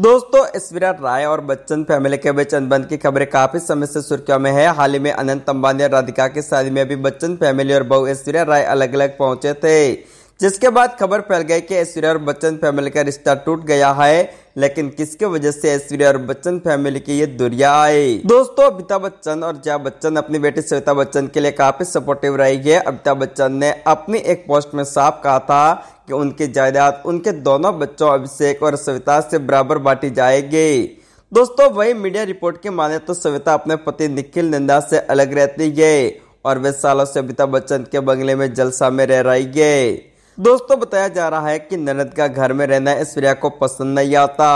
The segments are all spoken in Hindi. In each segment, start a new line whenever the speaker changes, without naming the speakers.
दोस्तों ऐश्वर्या राय और बच्चन फैमिली के बीच अनबन की खबरें काफी समय से सुर्खियों में है हाल ही में अनंत अंबानी और राधिका की शादी में भी बच्चन फैमिली और बहु ऐश्वर्या राय अलग अलग पहुंचे थे जिसके बाद खबर फैल गई कि ऐश्वर्या और बच्चन फैमिली का रिश्ता टूट गया है लेकिन किसके वजह से ऐश्वर्या और बच्चन फैमिली की ये दूरिया आई दोस्तों अमिताभ बच्चन और जया बच्चन अपनी बेटी श्वेता बच्चन के लिए काफी सपोर्टिव रही है अमिताभ बच्चन ने अपनी एक पोस्ट में साफ कहा था कि उनकी जायदाद उनके दोनों बच्चों अभिषेक और सविता से बराबर बांटी जाएगी दोस्तों वही मीडिया रिपोर्ट की माने तो सविता अपने पति निखिल नंदा से अलग रहती है और वे सालों से अमिताभ बच्चन के बंगले में जलसा में रह रही है दोस्तों बताया जा रहा है कि ननद का घर में रहना ऐश्वर्या को पसंद नहीं आता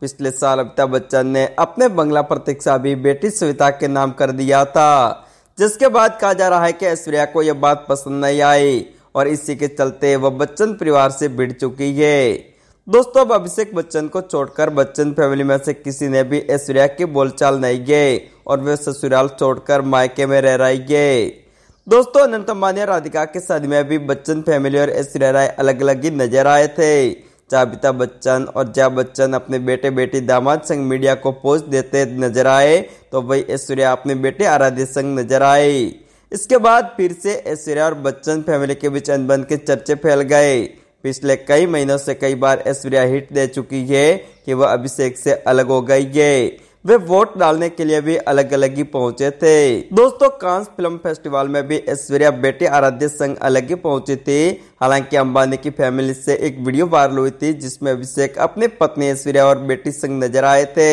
पिछले साल अमिताभ बच्चन ने अपने बंगला प्रतीक्षा भी बेटी सविता के नाम कर दिया था जिसके बाद कहा जा रहा है कि ऐश्वर्या को यह बात पसंद नहीं आई और इसी के चलते वह बच्चन परिवार से भिड़ चुकी है दोस्तों अब अभिषेक बच्चन को छोड़कर बच्चन फैमिली में से किसी ने भी ऐश्वर्या की बोलचाल नहीं गए और वे ससुराल छोड़कर मायके में रह रही है दोस्तों अनंत अंबानी और राधिका के शादी में अभी बच्चन फैमिली और ऐश्वर्या राय अलग अलग ही नजर आए थे चाबिता बच्चन और जया बच्चन अपने बेटे बेटी दामाद संग मीडिया को पोस्ट देते नजर आए तो वही ऐश्वर्या अपने बेटे आराध्य संग नजर आए इसके बाद फिर से ऐश्वर्या और बच्चन फैमिली के बीच अनबन के चर्चे फैल गए पिछले कई महीनों से कई बार ऐश्वर्या हिट दे चुकी है कि वह अभिषेक से अलग हो गई है वे वोट डालने के लिए भी अलग अलग ही पहुंचे थे दोस्तों कांस फिल्म फेस्टिवल में भी ऐश्वर्या बेटी आराध्य संघ अलग ही पहुंची थी हालांकि अंबानी की फैमिली से एक वीडियो वायरल हुई थी जिसमें अभिषेक अपनी पत्नी ऐश्वर्या और बेटी संग नजर आए थे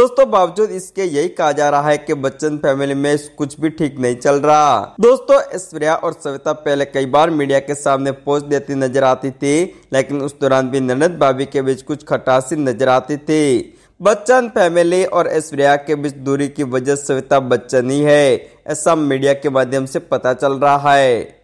दोस्तों बावजूद इसके यही कहा जा रहा है कि बच्चन फैमिली में कुछ भी ठीक नहीं चल रहा दोस्तों ऐश्वर्या और सविता पहले कई बार मीडिया के सामने पोस्ट देती नजर आती थी लेकिन उस दौरान भी ननद भाभी के बीच कुछ खटासी नजर आती थी बच्चन फैमिली और ऐश्वर्या के बीच दूरी की वजह श्वेता बच्चन ही है ऐसा मीडिया के माध्यम से पता चल रहा है